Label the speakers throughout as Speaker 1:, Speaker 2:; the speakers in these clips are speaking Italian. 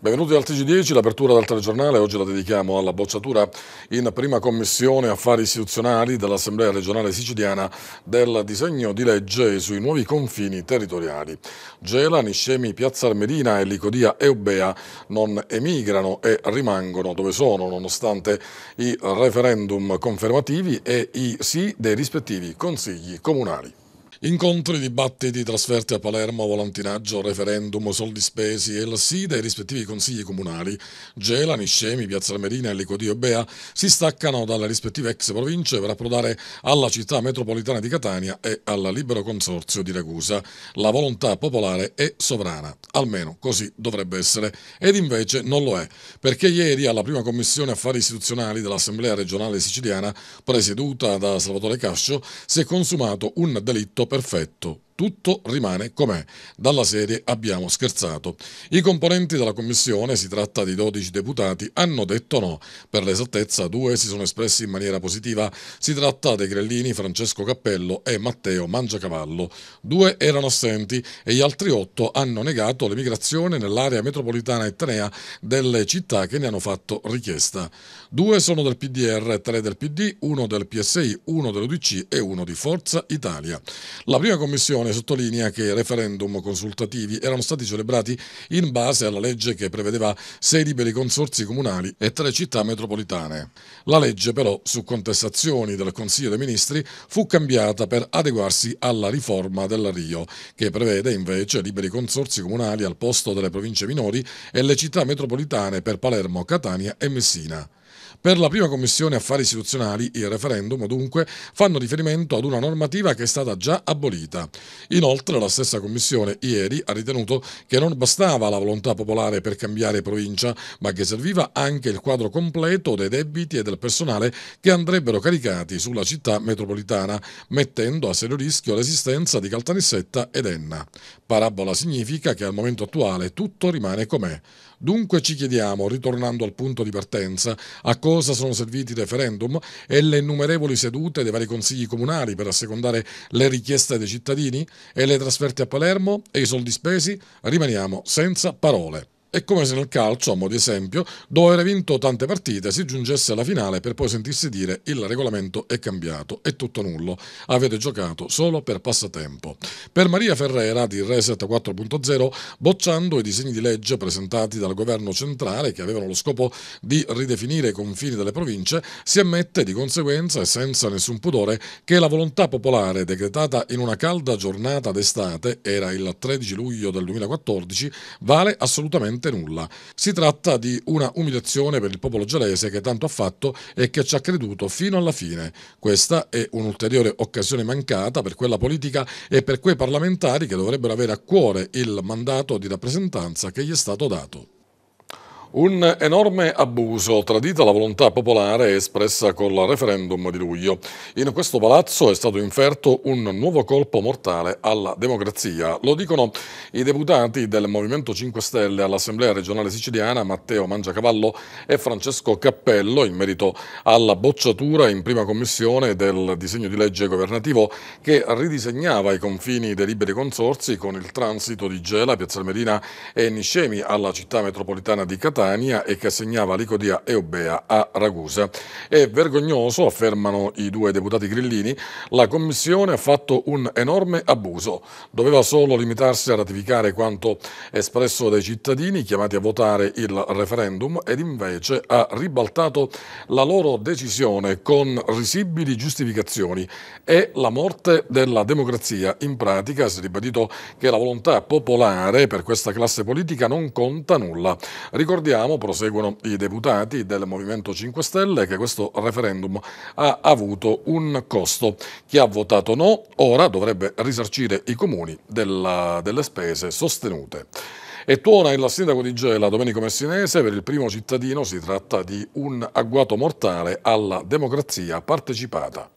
Speaker 1: Benvenuti al TG10, l'apertura del telegiornale, oggi la dedichiamo alla bocciatura in prima commissione affari istituzionali dell'Assemblea regionale siciliana del disegno di legge sui nuovi confini territoriali. Gela, Niscemi, Piazza Armerina e Licodia Eubea non emigrano e rimangono dove sono nonostante i referendum confermativi e i sì dei rispettivi consigli comunali. Incontri, dibattiti, trasferte a Palermo, volantinaggio, referendum, soldi spesi e il sì dei rispettivi consigli comunali, Gela, Niscemi, Piazza Almerina e Licodio Bea, si staccano dalle rispettive ex province per approdare alla città metropolitana di Catania e al libero consorzio di Ragusa. La volontà popolare è sovrana, almeno così dovrebbe essere, ed invece non lo è, perché ieri alla prima commissione affari istituzionali dell'Assemblea regionale siciliana, presieduta da Salvatore Cascio, si è consumato un delitto perfetto tutto rimane com'è. Dalla serie abbiamo scherzato. I componenti della commissione, si tratta di 12 deputati, hanno detto no. Per l'esattezza, due si sono espressi in maniera positiva. Si tratta dei Grellini, Francesco Cappello e Matteo Mangiacavallo. Due erano assenti e gli altri otto hanno negato l'emigrazione nell'area metropolitana etnea delle città che ne hanno fatto richiesta. Due sono del PDR, tre del PD, uno del PSI, uno dell'UDC e uno di Forza Italia. La prima commissione Commissione sottolinea che i referendum consultativi erano stati celebrati in base alla legge che prevedeva sei liberi consorsi comunali e tre città metropolitane. La legge però, su contestazioni del Consiglio dei Ministri, fu cambiata per adeguarsi alla riforma della Rio, che prevede invece liberi consorsi comunali al posto delle province minori e le città metropolitane per Palermo, Catania e Messina. Per la prima Commissione Affari Istituzionali, il referendum, dunque, fanno riferimento ad una normativa che è stata già abolita. Inoltre la stessa Commissione ieri ha ritenuto che non bastava la volontà popolare per cambiare provincia, ma che serviva anche il quadro completo dei debiti e del personale che andrebbero caricati sulla città metropolitana, mettendo a serio rischio l'esistenza di Caltanissetta ed Enna. Parabola significa che al momento attuale tutto rimane com'è. Dunque ci chiediamo, ritornando al punto di partenza, a cosa sono serviti i referendum e le innumerevoli sedute dei vari consigli comunali per assecondare le richieste dei cittadini e le trasferte a Palermo e i soldi spesi? Rimaniamo senza parole. È come se nel calcio, a modo di esempio, dopo aver vinto tante partite si giungesse alla finale per poi sentirsi dire il regolamento è cambiato, è tutto nullo, avete giocato solo per passatempo. Per Maria Ferrera di Reset 4.0, bocciando i disegni di legge presentati dal governo centrale che avevano lo scopo di ridefinire i confini delle province, si ammette di conseguenza e senza nessun pudore che la volontà popolare decretata in una calda giornata d'estate, era il 13 luglio del 2014, vale assolutamente assolutamente nulla. Si tratta di una umiliazione per il popolo gelese che tanto ha fatto e che ci ha creduto fino alla fine. Questa è un'ulteriore occasione mancata per quella politica e per quei parlamentari che dovrebbero avere a cuore il mandato di rappresentanza che gli è stato dato. Un enorme abuso, tradita la volontà popolare espressa col referendum di luglio. In questo palazzo è stato inferto un nuovo colpo mortale alla democrazia. Lo dicono i deputati del Movimento 5 Stelle all'Assemblea regionale siciliana Matteo Mangiacavallo e Francesco Cappello in merito alla bocciatura in prima commissione del disegno di legge governativo che ridisegnava i confini dei liberi consorsi con il transito di Gela, Piazza Merina e Niscemi alla città metropolitana di Catania Catania e che assegnava Licodia e Obea a Ragusa. È vergognoso, affermano i due deputati grillini, la Commissione ha fatto un enorme abuso. Doveva solo limitarsi a ratificare quanto espresso dai cittadini chiamati a votare il referendum ed invece ha ribaltato la loro decisione con risibili giustificazioni. È la morte della democrazia. In pratica si è ribadito che la volontà popolare per questa classe politica non conta nulla. Ricordiamo ricordiamo, proseguono i deputati del Movimento 5 Stelle, che questo referendum ha avuto un costo. Chi ha votato no ora dovrebbe risarcire i comuni della, delle spese sostenute. E tuona il sindaco di Gela, Domenico Messinese, per il primo cittadino si tratta di un agguato mortale alla democrazia partecipata.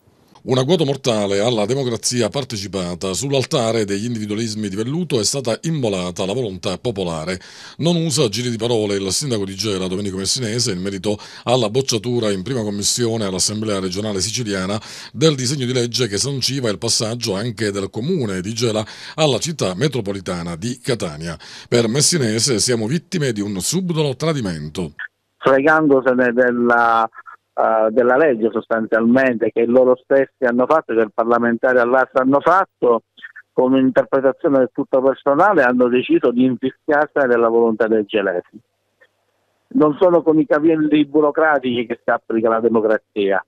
Speaker 1: Un agguato mortale alla democrazia partecipata sull'altare degli individualismi di velluto è stata immolata la volontà popolare. Non usa giri di parole il sindaco di Gela, Domenico Messinese, in merito alla bocciatura in prima commissione all'Assemblea regionale siciliana del disegno di legge che sanciva il passaggio anche del comune di Gela alla città metropolitana di Catania. Per Messinese siamo vittime di un subdolo tradimento.
Speaker 2: Fregandosene della uh, della legge sostanzialmente che loro stessi hanno fatto, che il parlamentare all'asta hanno fatto, con un'interpretazione del tutto personale hanno deciso di infischiarsi della volontà dei gelesi. Non sono con i cavilli burocratici che si applica la democrazia.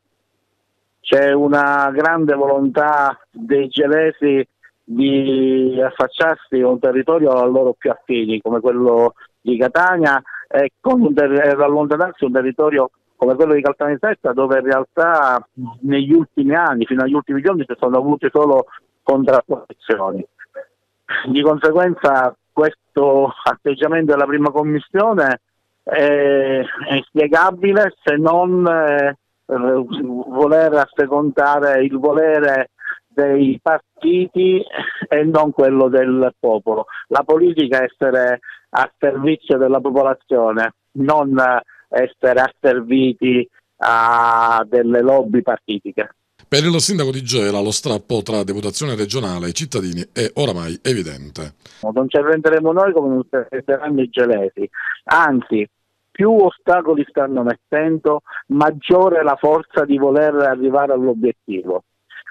Speaker 2: C'è una grande volontà dei gelesi di affacciarsi a un territorio a loro più affini, come quello di Catania, e, con un ter- allontanarsi un territorio come quello di Caltanissetta dove in realtà negli ultimi anni, fino agli ultimi giorni, si sono avute solo contrapposizioni. Di conseguenza questo atteggiamento della prima commissione è, è spiegabile se non eh, voler assecondare il volere dei partiti e non quello del popolo. La politica è essere a servizio della popolazione, non eh, essere asserviti a delle lobby
Speaker 1: partitiche. Per il sindaco di Gela lo strappo tra deputazione regionale e cittadini è oramai evidente.
Speaker 2: Non ci arrenderemo noi come non ci arrenderanno i gelesi, anzi più ostacoli stanno mettendo, maggiore la forza di voler arrivare all'obiettivo.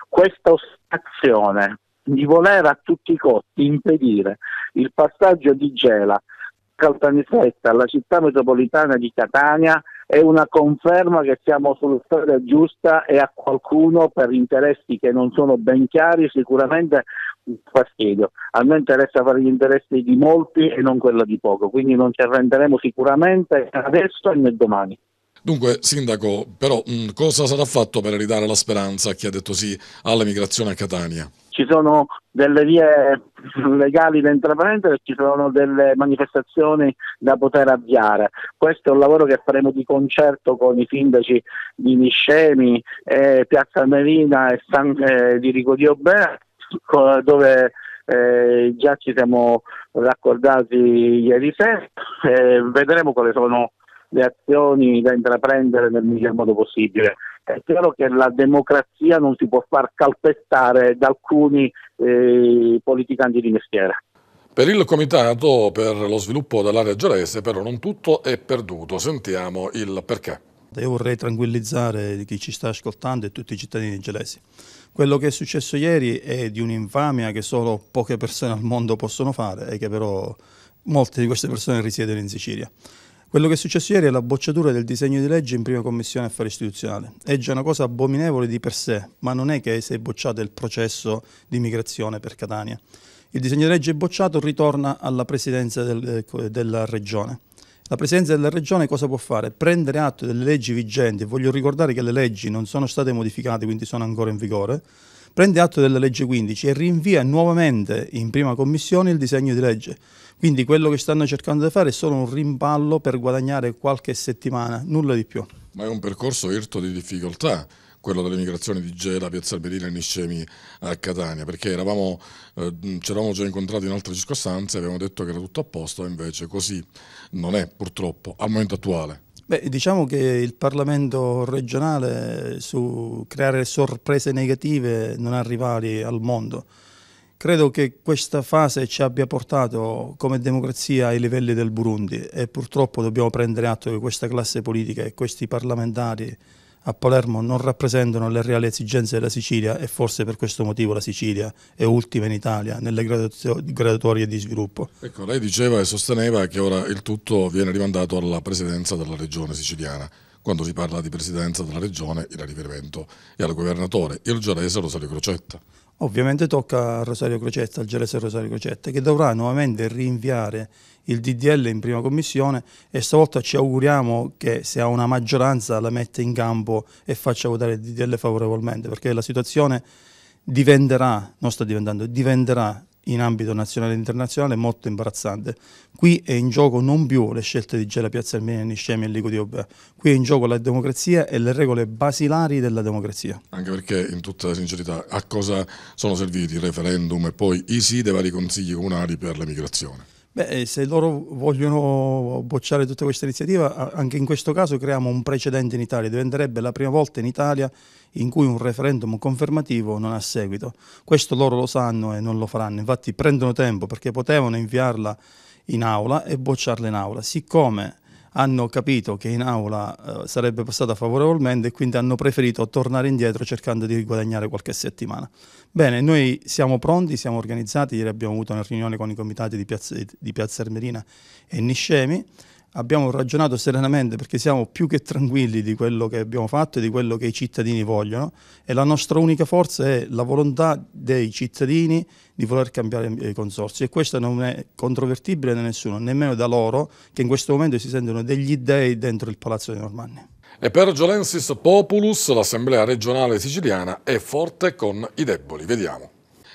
Speaker 2: Questa ostinazione di voler a tutti i costi impedire il passaggio di Gela Caltanissetta la città metropolitana di Catania è una conferma che siamo sulla strada giusta e a qualcuno per interessi che non sono ben chiari sicuramente fa fastidio. A me interessa fare gli interessi di molti e non quello di poco, quindi non ci arrenderemo sicuramente adesso e né domani.
Speaker 1: Dunque, Sindaco, però mh, cosa sarà fatto per ridare la speranza a chi ha detto sì alla migrazione a Catania?
Speaker 2: ci sono delle vie legali da intraprendere, ci sono delle manifestazioni da poter avviare. Questo è un lavoro che faremo di concerto con i sindaci di Niscemi, eh, Piazza Merina e San, eh, di Rico di dove eh, già ci siamo raccordati ieri sera. e vedremo quali sono le azioni da intraprendere nel miglior modo possibile. È chiaro che la democrazia non si può far calpestare da alcuni eh, politicanti
Speaker 1: di mestiere. Per il Comitato per lo sviluppo dell'area giorese però non tutto è perduto, sentiamo il perché.
Speaker 3: Io vorrei tranquillizzare chi ci sta ascoltando e tutti i cittadini gelesi. Quello che è successo ieri è di un'infamia che solo poche persone al mondo possono fare e che però molte di queste persone risiedono in Sicilia. Quello che è successo ieri è la bocciatura del disegno di legge in prima commissione affari istituzionali. È già una cosa abominevole di per sé, ma non è che si è bocciato il processo di migrazione per Catania. Il disegno di legge è bocciato ritorna alla presidenza del, eh, della regione. La Presidenza della Regione cosa può fare? Prendere atto delle leggi vigenti, voglio ricordare che le leggi non sono state modificate, quindi sono ancora in vigore, prende atto della legge 15 e rinvia nuovamente in prima commissione il disegno di legge. Quindi quello che stanno cercando di fare è solo un rimballo per guadagnare qualche settimana, nulla di più.
Speaker 1: Ma è un percorso irto di difficoltà quello delle migrazioni di Gela, Piazza Alberina e Niscemi a Catania, perché eravamo, eh, ci eravamo già incontrati in altre circostanze, avevamo detto che era tutto a posto, invece così non è purtroppo al momento attuale.
Speaker 3: Beh, diciamo che il Parlamento regionale su creare sorprese negative non ha rivali al mondo. Credo che questa fase ci abbia portato come democrazia ai livelli del Burundi e purtroppo dobbiamo prendere atto che questa classe politica e questi parlamentari a Palermo non rappresentano le reali esigenze della Sicilia e forse per questo motivo la Sicilia è ultima in Italia nelle graduatorie di sviluppo.
Speaker 1: Ecco, lei diceva e sosteneva che ora il tutto viene rimandato alla presidenza della regione siciliana. Quando si parla di presidenza della regione, il riferimento è al governatore, il giorese Rosario Crocetta.
Speaker 3: Ovviamente tocca a Rosario Crocetta, al Gelese Rosario Crocetta, che dovrà nuovamente rinviare il DDL in prima commissione e stavolta ci auguriamo che se ha una maggioranza la metta in campo e faccia votare il DDL favorevolmente, perché la situazione diventerà, non sta diventando, diventerà in ambito nazionale e internazionale molto imbarazzante. Qui è in gioco non più le scelte di Gela Piazza Armenia, Niscemi e Lico di qui è in gioco la democrazia e le regole basilari della democrazia.
Speaker 1: Anche perché, in tutta sincerità, a cosa sono serviti il referendum e poi i sì dei vari consigli comunali per l'emigrazione?
Speaker 3: Beh, se loro vogliono bocciare tutta questa iniziativa, anche in questo caso creiamo un precedente in Italia, diventerebbe la prima volta in Italia in cui un referendum confermativo non ha seguito. Questo loro lo sanno e non lo faranno, infatti prendono tempo perché potevano inviarla in aula e bocciarla in aula. Siccome hanno capito che in aula eh, sarebbe passata favorevolmente e quindi hanno preferito tornare indietro cercando di guadagnare qualche settimana. Bene, noi siamo pronti, siamo organizzati, ieri abbiamo avuto una riunione con i comitati di Piazza, di Piazza Ermerina e Niscemi, abbiamo ragionato serenamente perché siamo più che tranquilli di quello che abbiamo fatto e di quello che i cittadini vogliono e la nostra unica forza è la volontà dei cittadini di voler cambiare i consorsi e questo non è controvertibile da nessuno, nemmeno da loro che in questo momento si sentono degli dei dentro il Palazzo dei Normanni.
Speaker 1: E per Giolensis Populus l'Assemblea regionale siciliana è forte con i deboli, vediamo.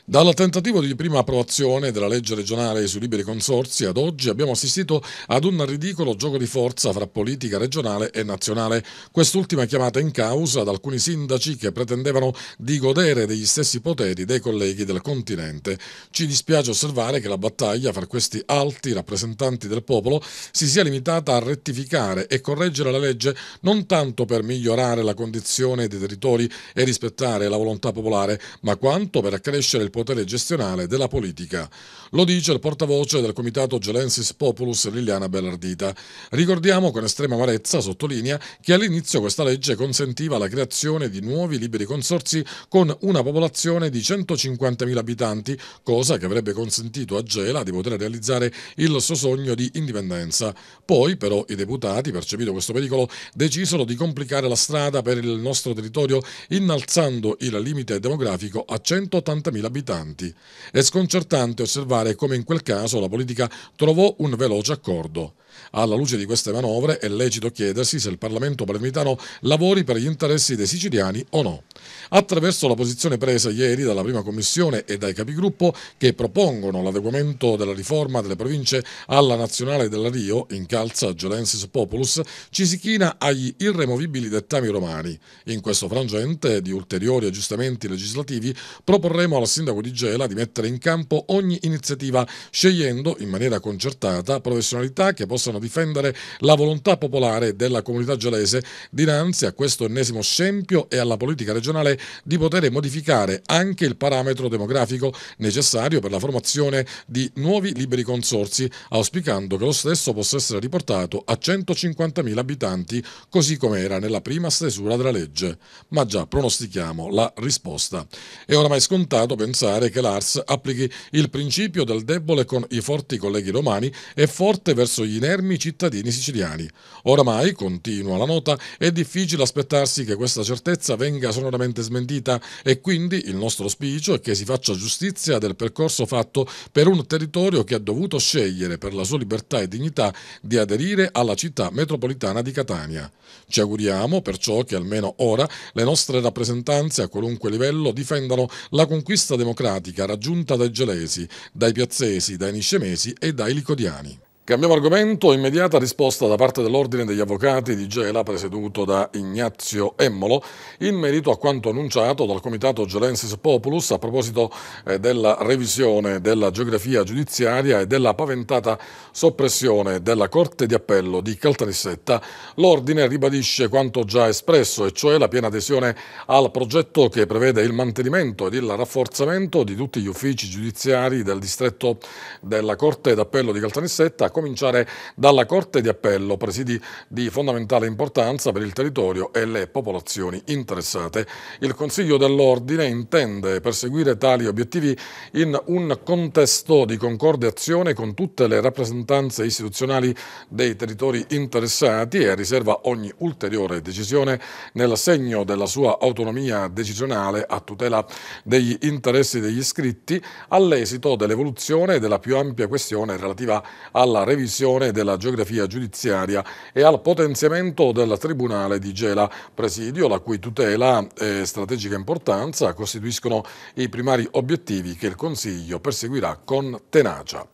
Speaker 1: Dal tentativo di prima approvazione della legge regionale sui liberi consorsi ad oggi abbiamo assistito ad un ridicolo gioco di forza fra politica regionale e nazionale, quest'ultima chiamata in causa da alcuni sindaci che pretendevano di godere degli stessi poteri dei colleghi del continente. Ci dispiace osservare che la battaglia fra questi alti rappresentanti del popolo si sia limitata a rettificare e correggere la legge non tanto per migliorare la condizione dei territori e rispettare la volontà popolare, ma quanto per accrescere il potere gestionale della politica. Lo dice il portavoce del comitato Gelensis Populus Liliana Bellardita. Ricordiamo con estrema amarezza, sottolinea, che all'inizio questa legge consentiva la creazione di nuovi liberi consorsi con una popolazione di 150.000 abitanti, cosa che avrebbe consentito a Gela di poter realizzare il suo sogno di indipendenza. Poi però i deputati, percepito questo pericolo, decisero di complicare la strada per il nostro territorio innalzando il limite demografico a 180.000 abitanti abitanti. È sconcertante osservare come in quel caso la politica trovò un veloce accordo. Alla luce di queste manovre è lecito chiedersi se il Parlamento palermitano lavori per gli interessi dei siciliani o no attraverso la posizione presa ieri dalla prima commissione e dai capigruppo che propongono l'adeguamento della riforma delle province alla nazionale della Rio, in calza Gelensis Populus, ci si china agli irremovibili dettami romani. In questo frangente di ulteriori aggiustamenti legislativi proporremo al sindaco di Gela di mettere in campo ogni iniziativa scegliendo in maniera concertata professionalità che possano difendere la volontà popolare della comunità gelese dinanzi a questo ennesimo scempio e alla politica regionale nazionale di poter modificare anche il parametro demografico necessario per la formazione di nuovi liberi consorsi, auspicando che lo stesso possa essere riportato a 150.000 abitanti, così come era nella prima stesura della legge. Ma già pronostichiamo la risposta. È oramai scontato pensare che l'ARS applichi il principio del debole con i forti colleghi romani e forte verso gli inermi cittadini siciliani. Oramai, continua la nota, è difficile aspettarsi che questa certezza venga sonoramente completamente smentita e quindi il nostro auspicio è che si faccia giustizia del percorso fatto per un territorio che ha dovuto scegliere per la sua libertà e dignità di aderire alla città metropolitana di Catania. Ci auguriamo perciò che almeno ora le nostre rappresentanze a qualunque livello difendano la conquista democratica raggiunta dai gelesi, dai piazzesi, dai niscemesi e dai licodiani. Cambiamo argomento, immediata risposta da parte dell'Ordine degli Avvocati di Gela, presieduto da Ignazio Emmolo, in merito a quanto annunciato dal Comitato Gelensis Populus a proposito eh, della revisione della geografia giudiziaria e della paventata soppressione della Corte di Appello di Caltanissetta. L'Ordine ribadisce quanto già espresso, e cioè la piena adesione al progetto che prevede il mantenimento ed il rafforzamento di tutti gli uffici giudiziari del distretto della Corte d'Appello di Caltanissetta cominciare dalla Corte di Appello, presidi di fondamentale importanza per il territorio e le popolazioni interessate. Il Consiglio dell'Ordine intende perseguire tali obiettivi in un contesto di concorde azione con tutte le rappresentanze istituzionali dei territori interessati e riserva ogni ulteriore decisione nel segno della sua autonomia decisionale a tutela degli interessi degli iscritti all'esito dell'evoluzione della più ampia questione relativa alla revisione della geografia giudiziaria e al potenziamento del Tribunale di Gela, presidio la cui tutela e strategica importanza costituiscono i primari obiettivi che il Consiglio perseguirà con tenacia.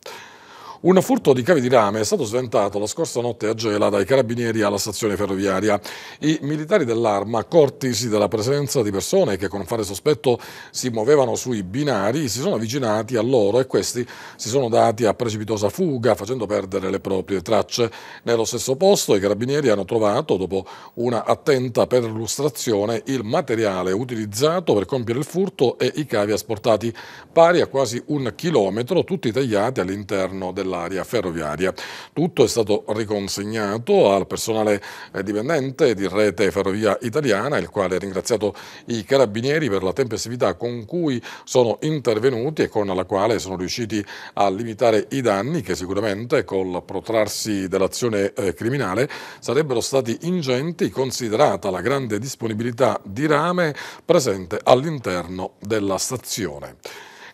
Speaker 1: Un furto di cavi di rame è stato sventato la scorsa notte a Gela dai carabinieri alla stazione ferroviaria. I militari dell'arma, accortisi della presenza di persone che con fare sospetto si muovevano sui binari, si sono avvicinati a loro e questi si sono dati a precipitosa fuga, facendo perdere le proprie tracce. Nello stesso posto i carabinieri hanno trovato, dopo una attenta perlustrazione, il materiale utilizzato per compiere il furto e i cavi asportati, pari a quasi un chilometro, tutti tagliati all'interno della dell'area ferroviaria. Tutto è stato riconsegnato al personale eh, dipendente di Rete Ferrovia Italiana, il quale ha ringraziato i carabinieri per la tempestività con cui sono intervenuti e con la quale sono riusciti a limitare i danni che sicuramente col protrarsi dell'azione eh, criminale sarebbero stati ingenti considerata la grande disponibilità di rame presente all'interno della stazione.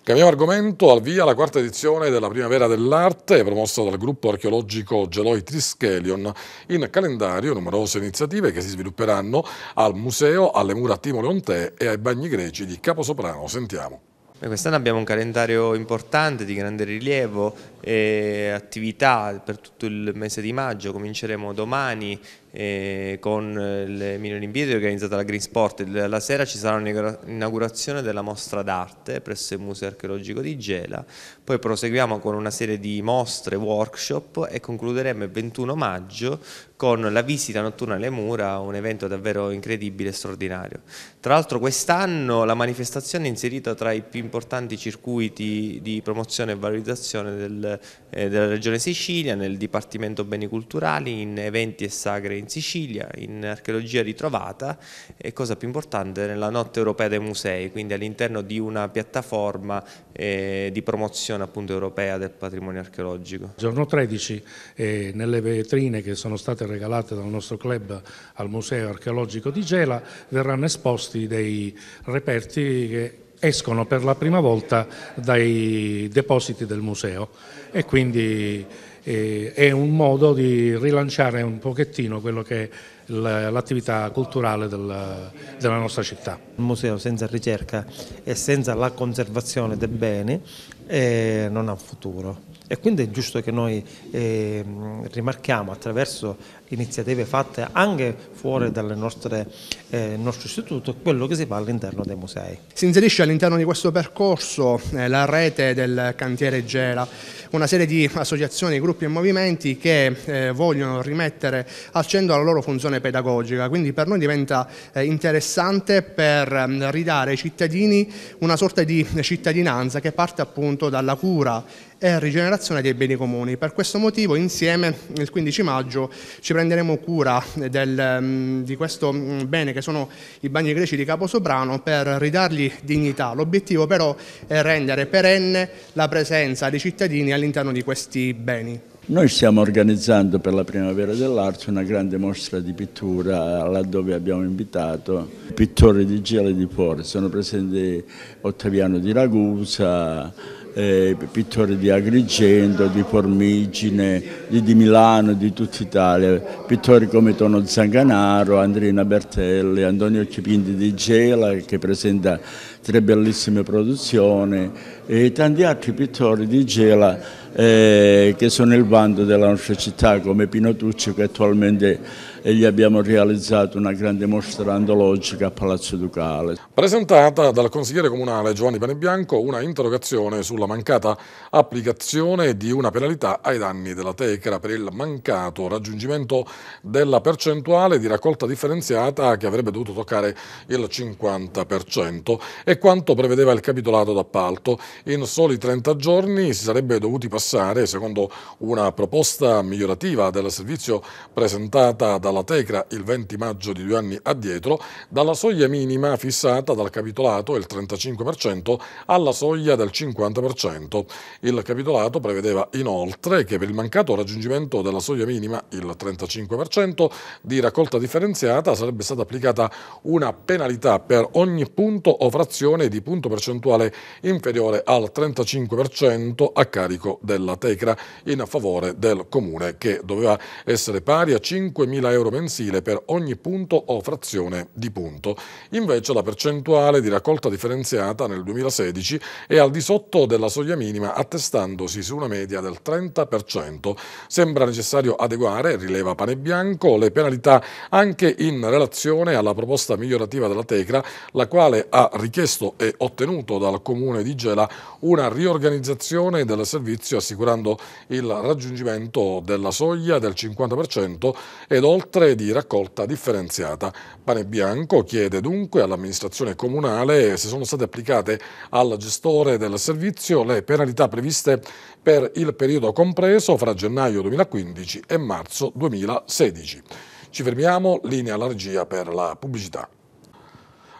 Speaker 1: Cambiamo argomento, al via la quarta edizione della Primavera dell'Arte, promossa dal gruppo archeologico Geloi Trischelion, in calendario numerose iniziative che si svilupperanno al museo, alle mura Timo Leontè e ai bagni greci di Caposoprano. Sentiamo. Quest'anno abbiamo un calendario importante di grande
Speaker 4: rilievo e attività per tutto il mese di maggio. Cominceremo domani eh, con eh, le Milan in Video organizzata da Green Sport. La sera ci sarà un'inaugurazione della mostra d'arte presso il Museo Archeologico di Gela, poi proseguiamo con una serie di mostre, workshop e concluderemo il 21 maggio con la visita notturna alle mura, un evento davvero incredibile e straordinario. Tra l'altro quest'anno la manifestazione è inserita tra i più importanti circuiti di promozione e valorizzazione del, eh, della Regione Sicilia, nel Dipartimento Beni Culturali, in eventi e sagre in Sicilia, in archeologia ritrovata e cosa più importante nella notte europea dei musei, quindi all'interno di una piattaforma eh, di promozione appunto europea del patrimonio archeologico.
Speaker 2: Giorno 13 eh, nelle vetrine che sono state regalate dal nostro club al Museo Archeologico di Gela verranno esposti dei reperti che escono per la prima volta dai depositi del museo e quindi eh, è un modo di rilanciare un pochettino quello che è l'attività culturale della, della nostra città. Un museo
Speaker 3: senza ricerca e senza la conservazione dei beni eh, non ha futuro. E quindi è giusto che noi eh, rimarchiamo attraverso iniziative fatte anche fuori dal eh, nostro istituto quello che si fa all'interno dei musei. Si inserisce all'interno di questo percorso eh, la rete del cantiere Gela, una serie di associazioni, gruppi e movimenti che eh, vogliono rimettere al centro la loro funzione pedagogica, quindi per noi diventa eh, interessante per ehm, ridare ai cittadini una sorta di eh, cittadinanza che parte appunto dalla cura e rigenerazione dei beni comuni. Per questo motivo insieme il 15 maggio ci prenderemo cura del, mm, di questo mm, bene che sono i bagni greci di Caposoprano per ridargli dignità. L'obiettivo però è rendere perenne la presenza dei cittadini all'interno di questi beni.
Speaker 2: Noi stiamo organizzando per la Primavera dell'Arte una grande mostra di pittura laddove abbiamo invitato pittori di Giale di Porre, sono presenti Ottaviano di Ragusa, eh, pittori di Agrigento, di Formigine, di, di Milano, di tutta Italia, pittori come Tono Zanganaro, Andrina Bertelli, Antonio Cipindi di Gela che presenta tre bellissime produzioni e tanti altri pittori di Gela eh, che sono il bando della nostra città come Pino Tucci che attualmente è e gli abbiamo realizzato una grande mostra antologica a Palazzo Ducale.
Speaker 1: Presentata dal consigliere comunale Giovanni Panebianco una interrogazione sulla mancata applicazione di una penalità ai danni della Tecra per il mancato raggiungimento della percentuale di raccolta differenziata che avrebbe dovuto toccare il 50% e quanto prevedeva il capitolato d'appalto. In soli 30 giorni si sarebbe dovuti passare, secondo una proposta migliorativa del servizio presentata da dalla Tecra il 20 maggio di due anni addietro, dalla soglia minima fissata dal capitolato il 35% alla soglia del 50%. Il capitolato prevedeva inoltre che per il mancato raggiungimento della soglia minima, il 35%, di raccolta differenziata sarebbe stata applicata una penalità per ogni punto o frazione di punto percentuale inferiore al 35% a carico della Tecra in favore del comune che doveva essere pari a 5.000 euro euro mensile per ogni punto o frazione di punto. Invece la percentuale di raccolta differenziata nel 2016 è al di sotto della soglia minima attestandosi su una media del 30%. Sembra necessario adeguare, rileva Pane Bianco, le penalità anche in relazione alla proposta migliorativa della Tecra, la quale ha richiesto e ottenuto dal Comune di Gela una riorganizzazione del servizio assicurando il raggiungimento della soglia del 50% ed oltre 3 di raccolta differenziata. Pane Bianco chiede dunque all'amministrazione comunale se sono state applicate al gestore del servizio le penalità previste per il periodo compreso fra gennaio 2015 e marzo 2016. Ci fermiamo, linea alla per la pubblicità.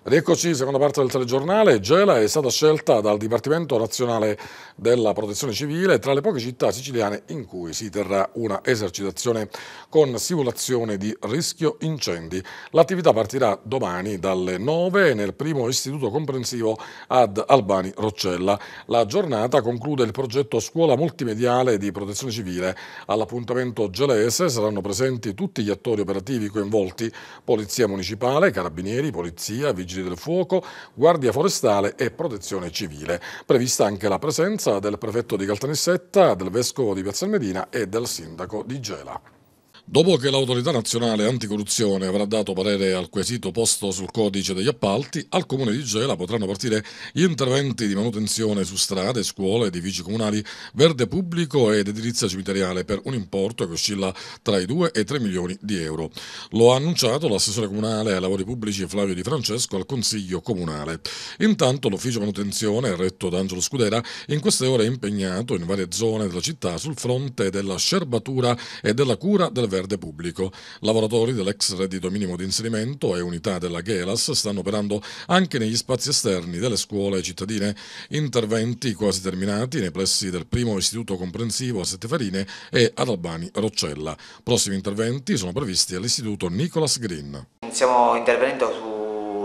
Speaker 1: Ed seconda parte del telegiornale, Gela è stata scelta dal Dipartimento Nazionale della Protezione Civile tra le poche città siciliane in cui si terrà una esercitazione con simulazione di rischio incendi. L'attività partirà domani dalle 9 nel primo istituto comprensivo ad Albani Roccella. La giornata conclude il progetto Scuola Multimediale di Protezione Civile. All'appuntamento gelese saranno presenti tutti gli attori operativi coinvolti, Polizia Municipale, Carabinieri, Polizia, Vigilio vigili del fuoco, guardia forestale e protezione civile. Prevista anche la presenza del prefetto di Caltanissetta, del vescovo di Piazza Medina e del sindaco di Gela. Dopo che l'autorità nazionale anticorruzione avrà dato parere al quesito posto sul codice degli appalti, al comune di Gela potranno partire gli interventi di manutenzione su strade, scuole, edifici comunali, verde pubblico ed edilizia cimiteriale per un importo che oscilla tra i 2 e i 3 milioni di euro. Lo ha annunciato l'assessore comunale ai lavori pubblici Flavio Di Francesco al Consiglio Comunale. Intanto l'ufficio manutenzione, retto da Angelo Scudera, in queste ore è impegnato in varie zone della città sul fronte della scerbatura e della cura del verde pubblico. Lavoratori dell'ex reddito minimo di inserimento e unità della GELAS stanno operando anche negli spazi esterni delle scuole cittadine. Interventi quasi terminati nei plessi del primo istituto comprensivo a Sette Farine e ad Albani Roccella. Prossimi interventi sono previsti all'istituto Nicolas Green.
Speaker 4: Stiamo intervenendo su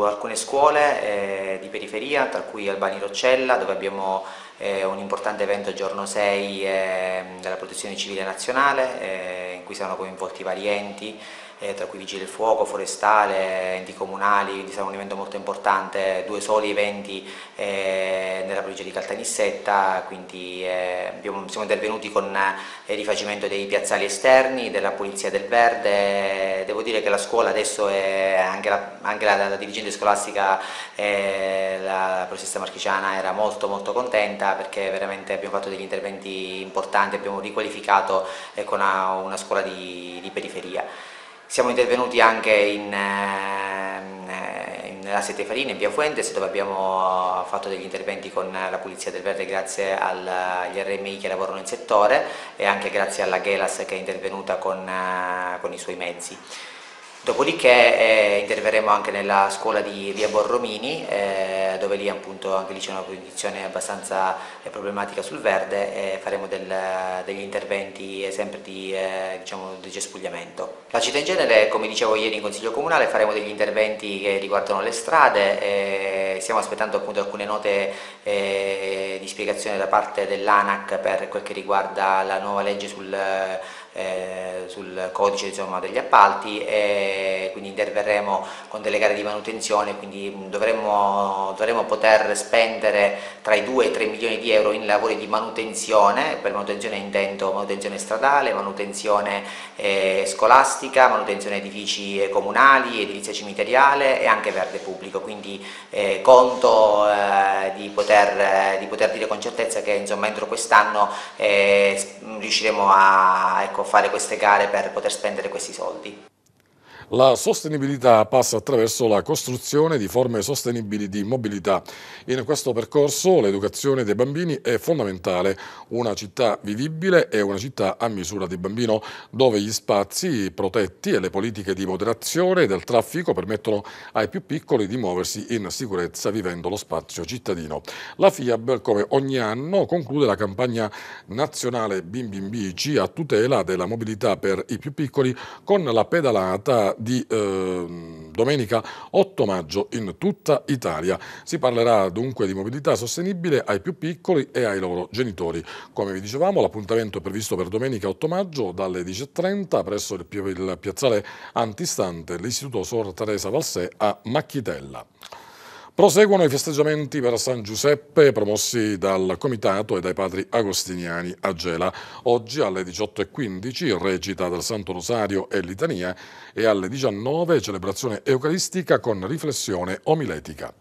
Speaker 4: alcune scuole eh, di periferia, tra cui Albani Roccella, dove abbiamo eh, un importante evento giorno 6 eh, della protezione civile nazionale eh, in cui saranno coinvolti vari enti eh, tra cui vigili del Fuoco, Forestale, enti comunali, quindi sarà un evento molto importante, due soli eventi eh, nella provincia di Caltanissetta, quindi eh, abbiamo, siamo intervenuti con eh, il rifacimento dei piazzali esterni, della pulizia del Verde, devo dire che la scuola adesso è anche la, anche la, la dirigente scolastica, eh, la, la professoressa Marchigiana era molto molto contenta perché veramente abbiamo fatto degli interventi importanti, abbiamo riqualificato eh, con una, una scuola di, di periferia. Siamo intervenuti anche in, eh, nella Sette Farine, in via Fuentes, dove abbiamo fatto degli interventi con la Polizia del Verde grazie al, agli RMI che lavorano in settore e anche grazie alla Gelas che è intervenuta con, eh, con i suoi mezzi. Dopodiché eh, interverremo anche nella scuola di via Borromini, eh, dove lì, appunto, anche lì c'è una condizione abbastanza eh, problematica sul verde, e faremo del, degli interventi eh, sempre di, eh, diciamo, di cespugliamento. La città in genere, come dicevo ieri in Consiglio Comunale, faremo degli interventi che riguardano le strade, stiamo aspettando appunto, alcune note eh, di spiegazione da parte dell'ANAC per quel che riguarda la nuova legge sul eh, sul codice insomma, degli appalti e quindi interverremo con delle gare di manutenzione, quindi dovremo, dovremo poter spendere tra i 2 e i 3 milioni di euro in lavori di manutenzione, per manutenzione intendo manutenzione stradale, manutenzione eh, scolastica, manutenzione edifici comunali, edilizia cimiteriale e anche verde pubblico, quindi eh, conto eh, di poter, di, poter, dire con certezza che insomma, entro quest'anno eh, riusciremo a ecco, fare queste gare per poter spendere questi soldi.
Speaker 1: La sostenibilità passa attraverso la costruzione di forme sostenibili di mobilità. In questo percorso l'educazione dei bambini è fondamentale. Una città vivibile è una città a misura di bambino, dove gli spazi protetti e le politiche di moderazione del traffico permettono ai più piccoli di muoversi in sicurezza vivendo lo spazio cittadino. La FIAB, come ogni anno, conclude la campagna nazionale Bim Bim Bici a tutela della mobilità per i più piccoli con la pedalata di eh, domenica 8 maggio in tutta Italia. Si parlerà dunque di mobilità sostenibile ai più piccoli e ai loro genitori. Come vi dicevamo, l'appuntamento è previsto per domenica 8 maggio dalle 10.30 presso il, piazzale antistante l'Istituto Sor Teresa Valsè a Macchitella. Proseguono i festeggiamenti per San Giuseppe promossi dal Comitato e dai padri agostiniani a Gela. Oggi alle 18.15 recita del Santo Rosario e Litania e alle 19 celebrazione eucaristica con riflessione omiletica.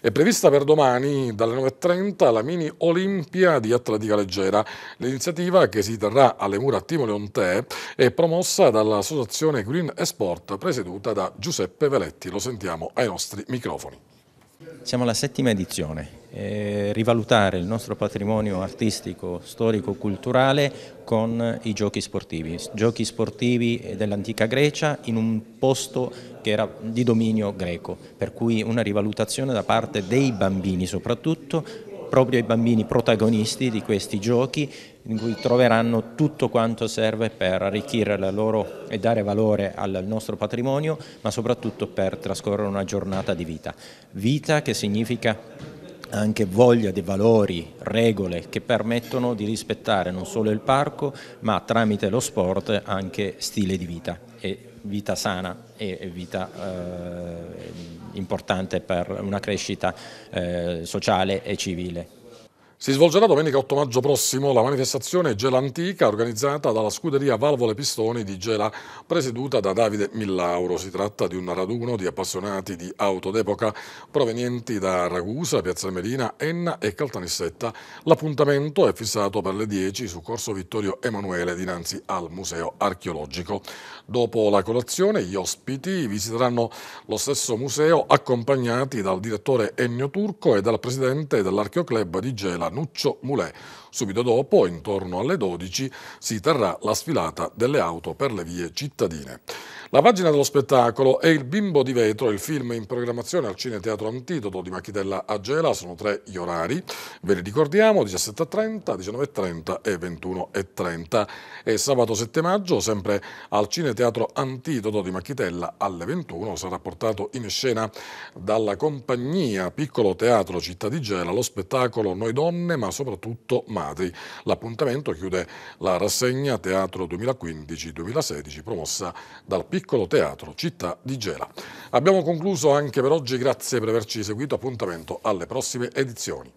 Speaker 1: È prevista per domani dalle 9.30 la mini Olimpia di Atletica Leggera. L'iniziativa che si terrà alle mura Timo Leontè è promossa dall'associazione Green Esport presieduta da Giuseppe Veletti. Lo sentiamo ai nostri microfoni. Siamo
Speaker 3: alla settima edizione. Eh, rivalutare il nostro patrimonio artistico, storico, culturale con i giochi sportivi. Giochi sportivi eh, dell'antica Grecia in un posto che era di dominio greco, per cui una rivalutazione da parte dei bambini soprattutto, proprio i bambini protagonisti di questi giochi in cui troveranno tutto quanto serve per arricchire la loro e dare valore al nostro patrimonio, ma soprattutto per trascorrere una giornata di vita. Vita che significa anche voglia di valori, regole che permettono di rispettare non solo il parco, ma tramite lo sport anche stile di vita e vita
Speaker 1: sana e vita eh, importante per una crescita eh, sociale e civile. Si svolgerà domenica 8 maggio prossimo la manifestazione Gela Antica organizzata dalla scuderia Valvole Pistoni di Gela, presieduta da Davide Millauro. Si tratta di un raduno di appassionati di auto d'epoca provenienti da Ragusa, Piazza Merina, Enna e Caltanissetta. L'appuntamento è fissato per le 10 su Corso Vittorio Emanuele dinanzi al Museo Archeologico. Dopo la colazione gli ospiti visiteranno lo stesso museo accompagnati dal direttore Ennio Turco e dal presidente dell'Archeoclub di Gela Nuccio Mulè. Subito dopo, intorno alle 12, si terrà la sfilata delle auto per le vie cittadine. La pagina dello spettacolo è Il bimbo di vetro, il film in programmazione al Cine Teatro Antidoto di Machitella Gela. sono tre gli orari, ve li ricordiamo, 17.30, 19.30 e 21.30 e sabato 7 maggio sempre al Cine Teatro Antidoto di Machitella alle 21 sarà portato in scena dalla compagnia Piccolo Teatro Città di Gela lo spettacolo Noi donne ma soprattutto madri. L'appuntamento chiude la rassegna Teatro 2015-2016 promossa dal Piccolo piccolo teatro Città di Gela. Abbiamo concluso anche per oggi, grazie per averci seguito, appuntamento alle prossime edizioni.